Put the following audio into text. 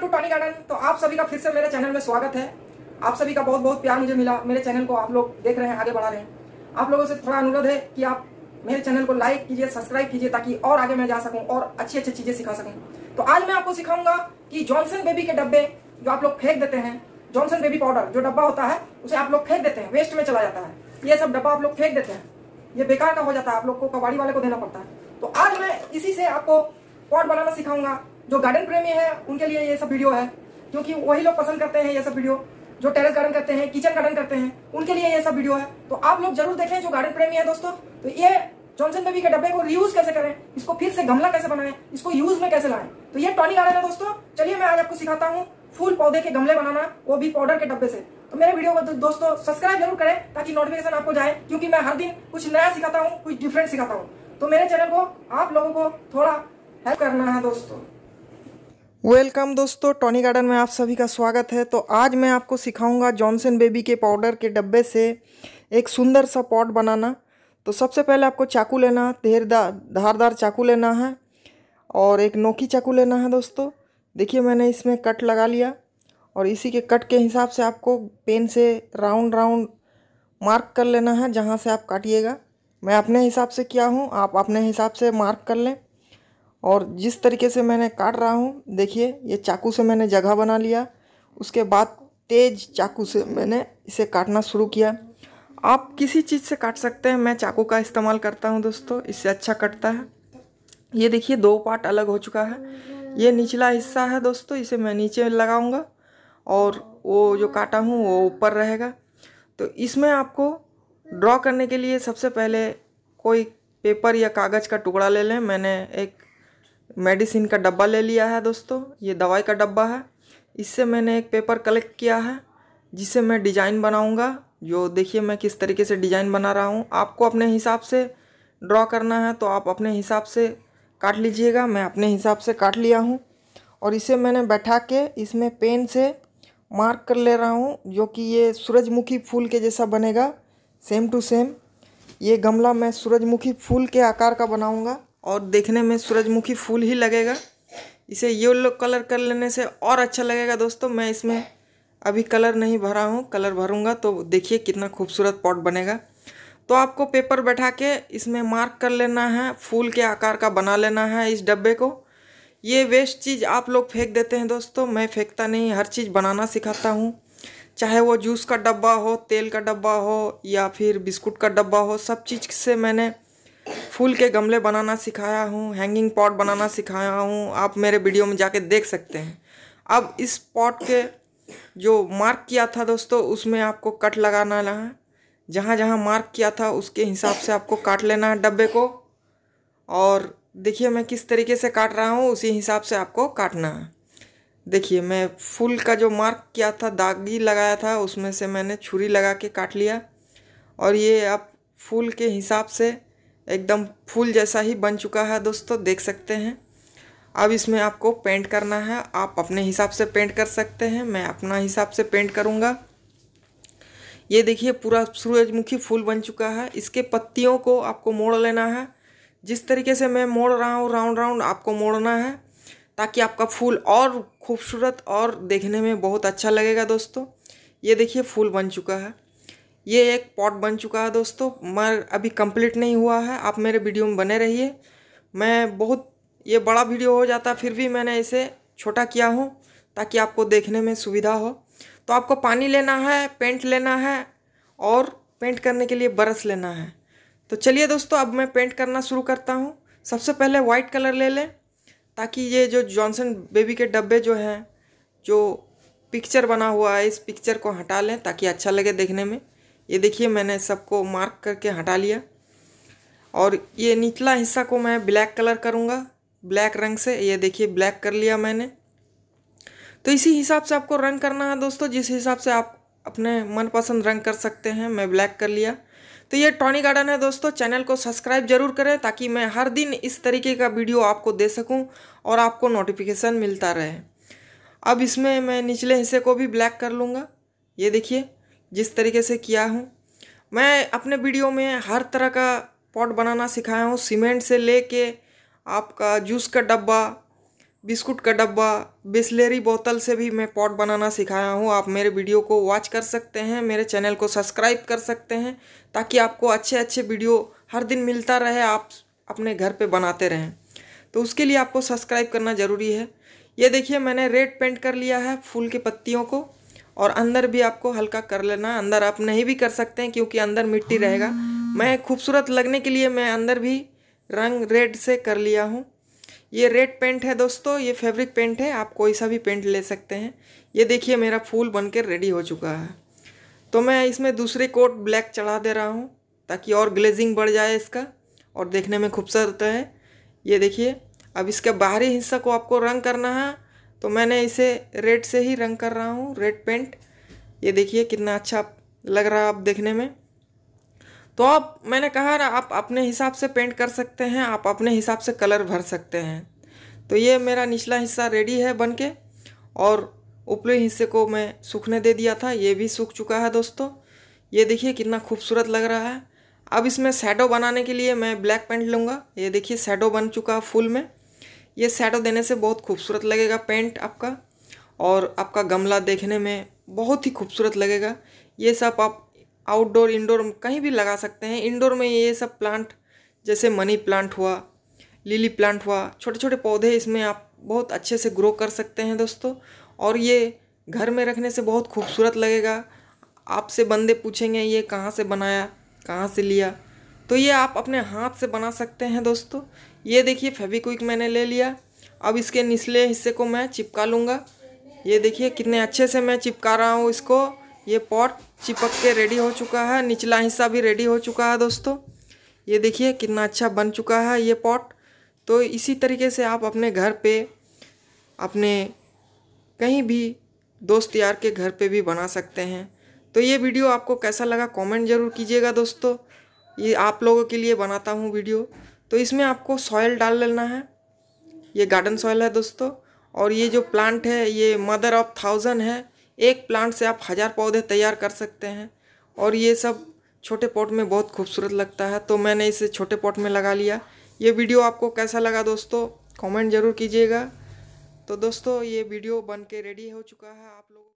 to Tony garden तो आप सभी का फिर से मेरे चैनल में स्वागत है आप सभी का बहुत बहुत प्यार मुझे मिला मेरे चैनल को आप लोग देख रहे हैं आगे बढ़ा रहे हैं आप लोगों से थोड़ा अनुरोध है कि आप मेरे चैनल को लाइक कीजिए सब्सक्राइब कीजिए ताकि और आगे मैं जा सकूं और अच्छी अच्छी चीजें सिखा सकूं तो आज मैं आपको सिखाऊंगा कि जॉनसन बेबी के डब्बे जो आप लोग फेंक देते हैं जॉनसन बेबी पाउडर जो डब्बा होता है उसे आप लोग फेंक देते हैं वेस्ट में चला जाता है ये सब डब्बा आप लोग फेंक देते हैं ये बेकार का हो जाता है आप लोग को कबाड़ी वाले को देना पड़ता है तो आज मैं इसी से आपको पॉट बनाना सिखाऊंगा जो गार्डन प्रेमी है उनके लिए ये सब वीडियो है क्योंकि वही लोग पसंद करते हैं ये सब वीडियो जो टेरेस गार्डन करते हैं किचन गार्डन करते हैं उनके लिए ये सब वीडियो है तो आप लोग जरूर देखें जो गार्डन प्रेमी है दोस्तों तो ये जॉनसन बेबी के डब्बे को रियूज कैसे करें इसको फिर से गमला कैसे बनाएं इसको यूज में कैसे लाएं तो ये टॉनी गार्डन है दोस्तों चलिए मैं आज आपको सिखाता हूँ फूल पौधे के गमले बनाना वो भी पाउडर के डब्बे से तो मेरे वीडियो को दोस्तों सब्सक्राइब जरूर करें ताकि नोटिफिकेशन आपको जाए क्योंकि मैं हर दिन कुछ नया सिखाता हूँ कुछ डिफरेंट सिखाता हूँ तो मेरे चैनल को आप लोगों को थोड़ा हेल्प करना है दोस्तों वेलकम दोस्तों टॉनी गार्डन में आप सभी का स्वागत है तो आज मैं आपको सिखाऊंगा जॉनसन बेबी के पाउडर के डब्बे से एक सुंदर सा पॉट बनाना तो सबसे पहले आपको चाकू लेना है धेरदार धारदार चाकू लेना है और एक नोकी चाकू लेना है दोस्तों देखिए मैंने इसमें कट लगा लिया और इसी के कट के हिसाब से आपको पेन से राउंड राउंड मार्क कर लेना है जहाँ से आप काटिएगा मैं अपने हिसाब से किया हूँ आप अपने हिसाब से मार्क कर लें और जिस तरीके से मैंने काट रहा हूँ देखिए ये चाकू से मैंने जगह बना लिया उसके बाद तेज चाकू से मैंने इसे काटना शुरू किया आप किसी चीज़ से काट सकते हैं मैं चाकू का इस्तेमाल करता हूँ दोस्तों इससे अच्छा कटता है ये देखिए दो पार्ट अलग हो चुका है ये निचला हिस्सा है दोस्तों इसे मैं नीचे लगाऊंगा और वो जो काटा हूँ वो ऊपर रहेगा तो इसमें आपको ड्रॉ करने के लिए सबसे पहले कोई पेपर या कागज़ का टुकड़ा ले लें मैंने एक मेडिसिन का डब्बा ले लिया है दोस्तों ये दवाई का डब्बा है इससे मैंने एक पेपर कलेक्ट किया है जिसे मैं डिज़ाइन बनाऊंगा जो देखिए मैं किस तरीके से डिज़ाइन बना रहा हूँ आपको अपने हिसाब से ड्रॉ करना है तो आप अपने हिसाब से काट लीजिएगा मैं अपने हिसाब से काट लिया हूँ और इसे मैंने बैठा के इसमें पेन से मार्क कर ले रहा हूँ जो कि ये सूरजमुखी फूल के जैसा बनेगा सेम टू सेम ये गमला मैं सूरजमुखी फूल के आकार का बनाऊँगा और देखने में सूरजमुखी फूल ही लगेगा इसे येलो कलर कर लेने से और अच्छा लगेगा दोस्तों मैं इसमें अभी कलर नहीं भरा हूँ कलर भरूँगा तो देखिए कितना खूबसूरत पॉट बनेगा तो आपको पेपर बैठा के इसमें मार्क कर लेना है फूल के आकार का बना लेना है इस डब्बे को ये वेस्ट चीज़ आप लोग फेंक देते हैं दोस्तों मैं फेंकता नहीं हर चीज़ बनाना सिखाता हूँ चाहे वो जूस का डब्बा हो तेल का डब्बा हो या फिर बिस्कुट का डब्बा हो सब चीज़ से मैंने फूल के गमले बनाना सिखाया हूँ हैंगिंग पॉट बनाना सिखाया हूँ आप मेरे वीडियो में जाके देख सकते हैं अब इस पॉट के जो मार्क किया था दोस्तों उसमें आपको कट लगाना है जहाँ जहाँ मार्क किया था उसके हिसाब से आपको काट लेना है डब्बे को और देखिए मैं किस तरीके से काट रहा हूँ उसी हिसाब से आपको काटना है देखिए मैं फूल का जो मार्क किया था दागी लगाया था उसमें से मैंने छुरी लगा के काट लिया और ये आप फूल के हिसाब से एकदम फूल जैसा ही बन चुका है दोस्तों देख सकते हैं अब इसमें आपको पेंट करना है आप अपने हिसाब से पेंट कर सकते हैं मैं अपना हिसाब से पेंट करूँगा ये देखिए पूरा सूरजमुखी फूल बन चुका है इसके पत्तियों को आपको मोड़ लेना है जिस तरीके से मैं मोड़ रहा हूँ राउंड राउंड आपको मोड़ना है ताकि आपका फूल और खूबसूरत और देखने में बहुत अच्छा लगेगा दोस्तों ये देखिए फूल बन चुका है ये एक पॉट बन चुका है दोस्तों मैं अभी कंप्लीट नहीं हुआ है आप मेरे वीडियो में बने रहिए मैं बहुत ये बड़ा वीडियो हो जाता फिर भी मैंने इसे छोटा किया हूँ ताकि आपको देखने में सुविधा हो तो आपको पानी लेना है पेंट लेना है और पेंट करने के लिए ब्रश लेना है तो चलिए दोस्तों अब मैं पेंट करना शुरू करता हूँ सबसे पहले वाइट कलर ले लें ताकि ये जो जॉनसन बेबी के डब्बे जो हैं जो पिक्चर बना हुआ है इस पिक्चर को हटा लें ताकि अच्छा लगे देखने में ये देखिए मैंने सबको मार्क करके हटा लिया और ये निचला हिस्सा को मैं ब्लैक कलर करूँगा ब्लैक रंग से ये देखिए ब्लैक कर लिया मैंने तो इसी हिसाब से आपको रंग करना है दोस्तों जिस हिसाब से आप अपने मनपसंद रंग कर सकते हैं मैं ब्लैक कर लिया तो ये टॉनी गार्डन है दोस्तों चैनल को सब्सक्राइब जरूर करें ताकि मैं हर दिन इस तरीके का वीडियो आपको दे सकूं और आपको नोटिफिकेशन मिलता रहे अब इसमें मैं निचले हिस्से को भी ब्लैक कर लूँगा ये देखिए जिस तरीके से किया हूँ मैं अपने वीडियो में हर तरह का पॉट बनाना सिखाया हूँ सीमेंट से ले के आपका जूस का डब्बा बिस्कुट का डब्बा बिस्लेरी बोतल से भी मैं पॉट बनाना सिखाया हूँ आप मेरे वीडियो को वॉच कर सकते हैं मेरे चैनल को सब्सक्राइब कर सकते हैं ताकि आपको अच्छे अच्छे वीडियो हर दिन मिलता रहे आप अपने घर पे बनाते रहें तो उसके लिए आपको सब्सक्राइब करना ज़रूरी है ये देखिए मैंने रेड पेंट कर लिया है फूल के पत्तियों को और अंदर भी आपको हल्का कर लेना अंदर आप नहीं भी कर सकते हैं क्योंकि अंदर मिट्टी रहेगा मैं खूबसूरत लगने के लिए मैं अंदर भी रंग रेड से कर लिया हूँ ये रेड पेंट है दोस्तों ये फैब्रिक पेंट है आप कोई सा भी पेंट ले सकते हैं ये देखिए मेरा फूल बनकर रेडी हो चुका है तो मैं इसमें दूसरे कोट ब्लैक चढ़ा दे रहा हूँ ताकि और ग्लेजिंग बढ़ जाए इसका और देखने में खूबसूरत है ये देखिए अब इसका बाहरी हिस्सा को आपको रंग करना है तो मैंने इसे रेड से ही रंग कर रहा हूँ रेड पेंट ये देखिए कितना अच्छा लग रहा है आप देखने में तो आप मैंने कहा ना आप अपने हिसाब से पेंट कर सकते हैं आप अपने हिसाब से कलर भर सकते हैं तो ये मेरा निचला हिस्सा रेडी है बन के और ऊपरी हिस्से को मैं सूखने दे दिया था ये भी सूख चुका है दोस्तों ये देखिए कितना खूबसूरत लग रहा है अब इसमें शेडो बनाने के लिए मैं ब्लैक पेंट लूँगा ये देखिए शेडो बन चुका है फुल में ये सैडो देने से बहुत खूबसूरत लगेगा पेंट आपका और आपका गमला देखने में बहुत ही खूबसूरत लगेगा ये सब आप आउटडोर इंडोर कहीं भी लगा सकते हैं इंडोर में ये सब प्लांट जैसे मनी प्लांट हुआ लिली प्लांट हुआ छोटे छोटे पौधे इसमें आप बहुत अच्छे से ग्रो कर सकते हैं दोस्तों और ये घर में रखने से बहुत खूबसूरत लगेगा आपसे बंदे पूछेंगे ये कहाँ से बनाया कहाँ से लिया तो ये आप अपने हाथ से बना सकते हैं दोस्तों ये देखिए फेविक्विक मैंने ले लिया अब इसके निचले हिस्से को मैं चिपका लूँगा ये देखिए कितने अच्छे से मैं चिपका रहा हूँ इसको ये पॉट चिपक के रेडी हो चुका है निचला हिस्सा भी रेडी हो चुका है दोस्तों ये देखिए कितना अच्छा बन चुका है ये पॉट तो इसी तरीके से आप अपने घर पे अपने कहीं भी दोस्त यार के घर पे भी बना सकते हैं तो ये वीडियो आपको कैसा लगा कमेंट ज़रूर कीजिएगा दोस्तों ये आप लोगों के लिए बनाता हूँ वीडियो तो इसमें आपको सॉयल डाल लेना है ये गार्डन सॉयल है दोस्तों और ये जो प्लांट है ये मदर ऑफ थाउजेंड है एक प्लांट से आप हज़ार पौधे तैयार कर सकते हैं और ये सब छोटे पॉट में बहुत खूबसूरत लगता है तो मैंने इसे छोटे पॉट में लगा लिया ये वीडियो आपको कैसा लगा दोस्तों कमेंट ज़रूर कीजिएगा तो दोस्तों ये वीडियो बन के रेडी हो चुका है आप लोग